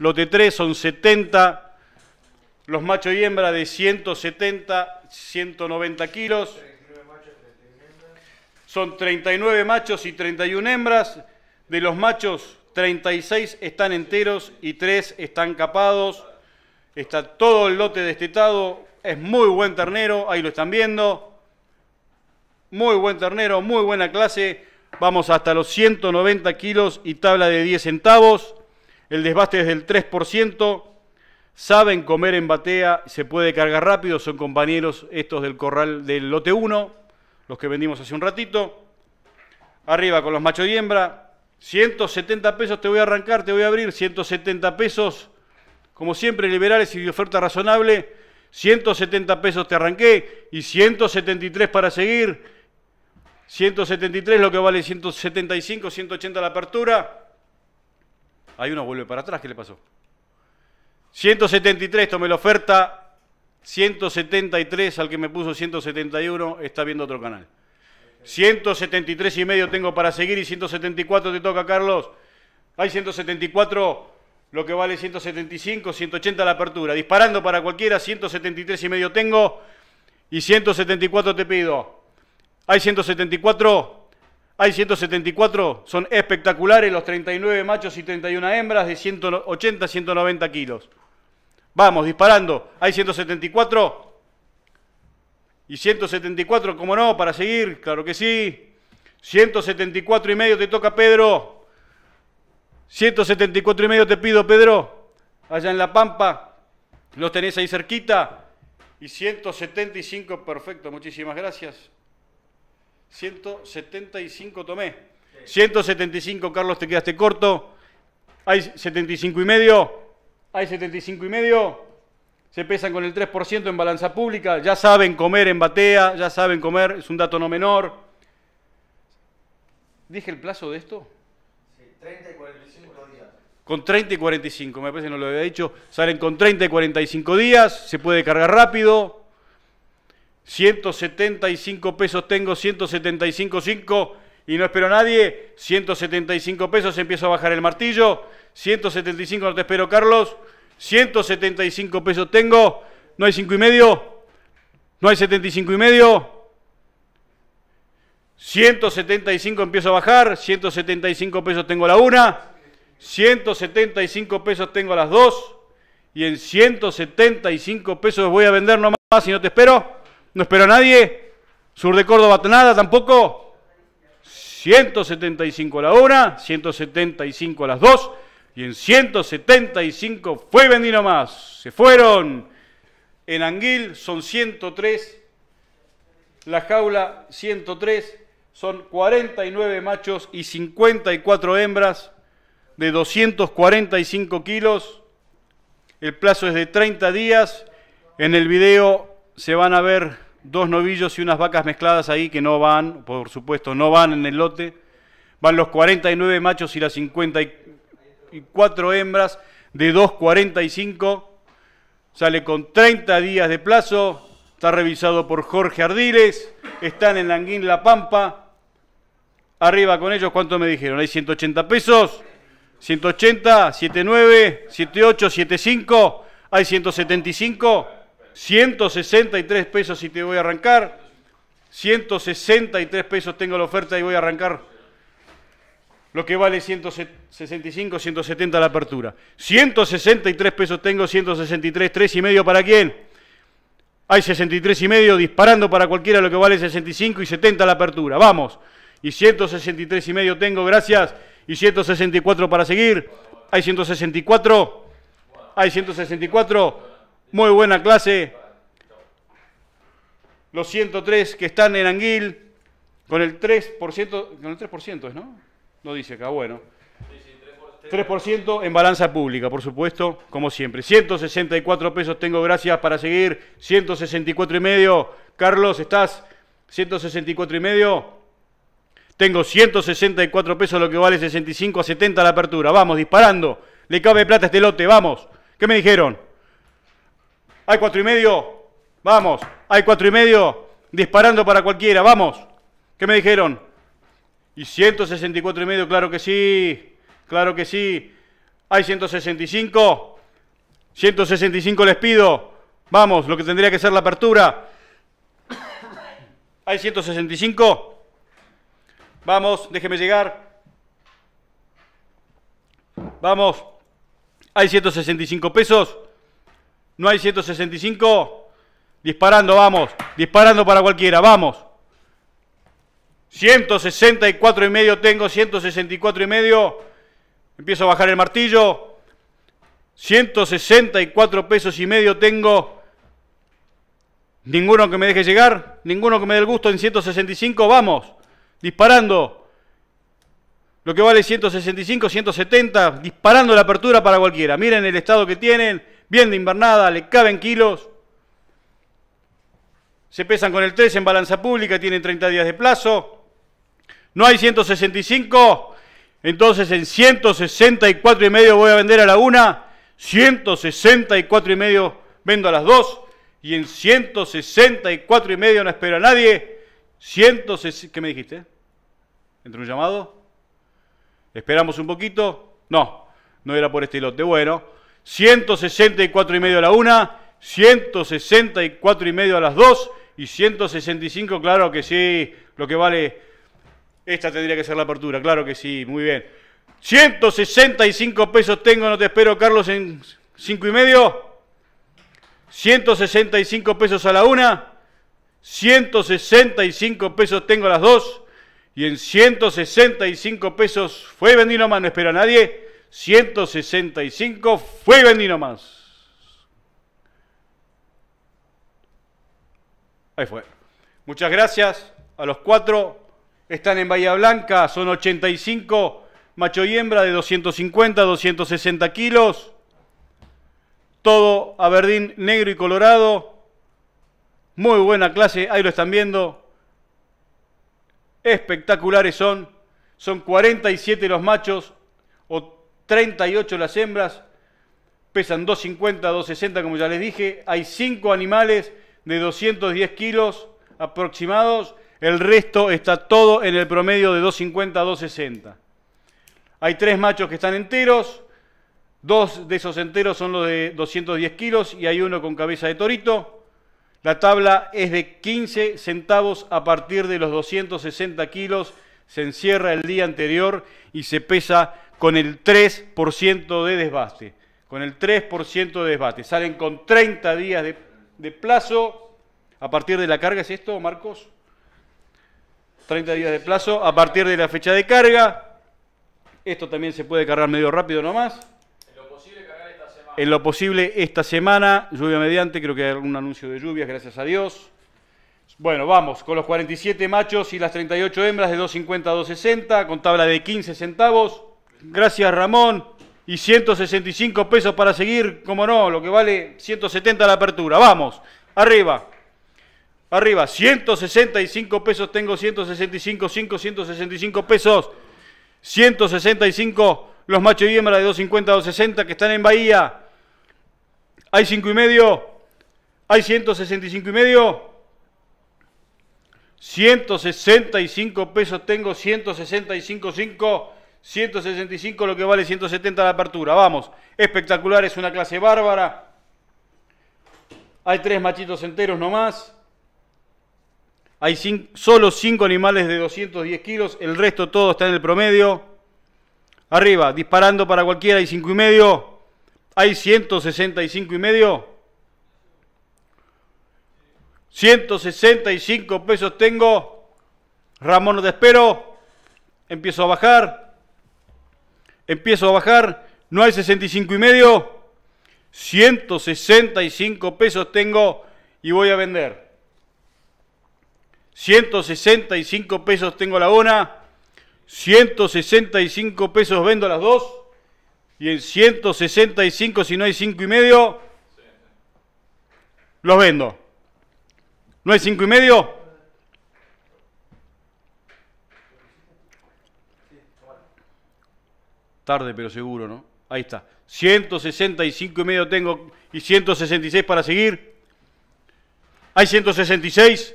Lote 3 son 70, los machos y hembra de 170, 190 kilos. Son 39 machos y 31 hembras. De los machos, 36 están enteros y 3 están capados. Está todo el lote destetado. Es muy buen ternero, ahí lo están viendo. Muy buen ternero, muy buena clase. Vamos hasta los 190 kilos y tabla de 10 centavos el desbaste es del 3%, saben comer en batea, se puede cargar rápido, son compañeros estos del corral del lote 1, los que vendimos hace un ratito. Arriba con los machos y hembra, 170 pesos te voy a arrancar, te voy a abrir, 170 pesos, como siempre, liberales y de oferta razonable, 170 pesos te arranqué y 173 para seguir. 173 lo que vale 175, 180 la apertura. Ahí uno vuelve para atrás, ¿qué le pasó? 173, tomé la oferta. 173 al que me puso 171 está viendo otro canal. 173 y medio tengo para seguir y 174 te toca, Carlos. Hay 174, lo que vale 175, 180 la apertura. Disparando para cualquiera, 173 y medio tengo y 174 te pido. Hay 174. Hay 174, son espectaculares los 39 machos y 31 hembras de 180 190 kilos. Vamos, disparando. Hay 174. Y 174, cómo no, para seguir, claro que sí. 174 y medio te toca Pedro. 174 y medio te pido, Pedro. Allá en La Pampa. Los tenés ahí cerquita. Y 175, perfecto, muchísimas gracias. 175 tomé. 175, Carlos, te quedaste corto. Hay 75 y medio. Hay 75 y medio. Se pesan con el 3% en balanza pública. Ya saben comer en batea, ya saben comer, es un dato no menor. ¿Dije el plazo de esto? Sí, 30 y 45 días. Con 30 y 45, me parece que no lo había dicho. Salen con 30 y 45 días, se puede cargar rápido, 175 pesos tengo, 175.5 y no espero a nadie. 175 pesos, empiezo a bajar el martillo. 175 no te espero, Carlos. 175 pesos tengo. No hay 5 y medio. No hay 75 y medio. 175 empiezo a bajar. 175 pesos tengo la una. 175 pesos tengo las dos. Y en 175 pesos voy a vender nomás si no te espero. No espero a nadie. Sur de Córdoba, nada tampoco. 175 a la hora, 175 a las dos. Y en 175 fue vendido más. Se fueron. En Anguil son 103. La jaula 103. Son 49 machos y 54 hembras de 245 kilos. El plazo es de 30 días. En el video se van a ver dos novillos y unas vacas mezcladas ahí que no van, por supuesto, no van en el lote. Van los 49 machos y las 54 hembras de 2.45. Sale con 30 días de plazo. Está revisado por Jorge Ardiles. Están en Languín La Pampa. Arriba con ellos, ¿cuánto me dijeron? Hay 180 pesos. 180, 79, 78, 75. Hay 175. 163 pesos y te voy a arrancar. 163 pesos tengo la oferta y voy a arrancar lo que vale 165, 170 la apertura. 163 pesos tengo, 163, 3 y medio para quién. Hay 63 y medio disparando para cualquiera lo que vale 65 y 70 la apertura. Vamos. Y 163 y medio tengo, gracias. Y 164 para seguir. Hay 164. Hay 164. Muy buena clase. Los 103 que están en Anguil, con el 3%, con el 3% es, ¿no? No dice acá, bueno. 3% en balanza pública, por supuesto, como siempre. 164 pesos tengo, gracias para seguir. 164 y medio. Carlos, ¿estás? 164 y medio. Tengo 164 pesos, lo que vale 65 a 70 la apertura. Vamos, disparando. Le cabe plata a este lote, vamos. ¿Qué me dijeron? Hay cuatro y medio. Vamos. Hay cuatro y medio. Disparando para cualquiera. Vamos. ¿Qué me dijeron? Y 164 y medio, claro que sí. Claro que sí. Hay 165. 165 les pido. Vamos, lo que tendría que ser la apertura. Hay 165. Vamos, déjeme llegar. Vamos. Hay 165 pesos. No hay 165. Disparando, vamos. Disparando para cualquiera, vamos. 164 y medio tengo, 164 y medio. Empiezo a bajar el martillo. 164 pesos y medio tengo. Ninguno que me deje llegar, ninguno que me dé el gusto en 165, vamos. Disparando. Lo que vale 165, 170, disparando la apertura para cualquiera. Miren el estado que tienen bien de invernada, le caben kilos. Se pesan con el 3 en balanza pública, tienen 30 días de plazo. No hay 165, entonces en 164 y medio voy a vender a la 1, 164 y medio vendo a las 2 y en 164 y medio no espera a nadie. ¿Qué me dijiste? ¿Entre un llamado? ¿Esperamos un poquito? No, no era por este lote. Bueno, 164 y medio a la una, 164 y medio a las dos y 165, claro que sí, lo que vale, esta tendría que ser la apertura, claro que sí, muy bien. 165 pesos tengo, no te espero Carlos en 5 y medio, 165 pesos a la una, 165 pesos tengo a las dos y en 165 pesos fue vendido no no espera nadie. 165, y vendí más. Ahí fue. Muchas gracias a los cuatro. Están en Bahía Blanca, son 85 macho y hembra de 250 260 kilos. Todo Aberdeen negro y colorado. Muy buena clase, ahí lo están viendo. Espectaculares son. Son 47 los machos, o 38 las hembras, pesan 250, 260, como ya les dije. Hay 5 animales de 210 kilos aproximados. El resto está todo en el promedio de 250 a 260. Hay 3 machos que están enteros. Dos de esos enteros son los de 210 kilos y hay uno con cabeza de torito. La tabla es de 15 centavos a partir de los 260 kilos. Se encierra el día anterior y se pesa con el 3% de desbaste. Con el 3% de desbaste. Salen con 30 días de, plazo a partir de la carga, ¿es esto, Marcos? 30 días de plazo a partir de la fecha de carga. Esto también se puede cargar medio rápido nomás. En lo posible esta semana. En lo posible esta semana, lluvia mediante, creo que hay algún anuncio de lluvias, gracias a Dios. Bueno, vamos, con los 47 machos y las 38 hembras de 2.50 a 2.60, con tabla de 15 centavos. Gracias Ramón. Y 165 pesos para seguir, como no, lo que vale 170 la apertura. Vamos, arriba. Arriba, 165 pesos, tengo 165, 5, 165 pesos. 165 los macho y hembra de 250 a 260 que están en Bahía. Hay 5 y medio. Hay 165 y medio. 165 pesos tengo, 165, 5. 165 lo que vale 170 la apertura. Vamos, espectacular, es una clase bárbara. Hay tres machitos enteros nomás. Hay solo cinco animales de 210 kilos, el resto todo está en el promedio. Arriba, disparando para cualquiera, hay cinco y medio. Hay 165 y medio. 165 pesos tengo. Ramón, no te espero. Empiezo a bajar. Empiezo a bajar. No hay 65 y medio. 165 pesos tengo y voy a vender. 165 pesos tengo la una. 165 pesos vendo las dos. Y en 165, si no hay 5 y medio, los vendo. ¿No hay 5 y medio? Tarde, pero seguro, ¿no? Ahí está. 165 y medio tengo y 166 para seguir. Hay 166.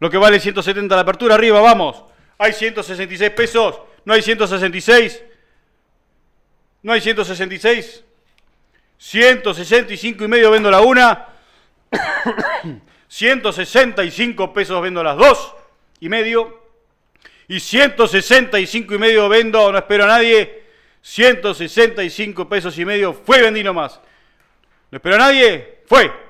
Lo que vale 170 la apertura. Arriba, vamos. Hay 166 pesos. No hay 166. No hay 166. 165 y medio vendo la una. 165 pesos vendo las dos y medio y 165 y medio vendo, no espero a nadie. 165 pesos y medio, fue, vendido más. No espero a nadie, fue.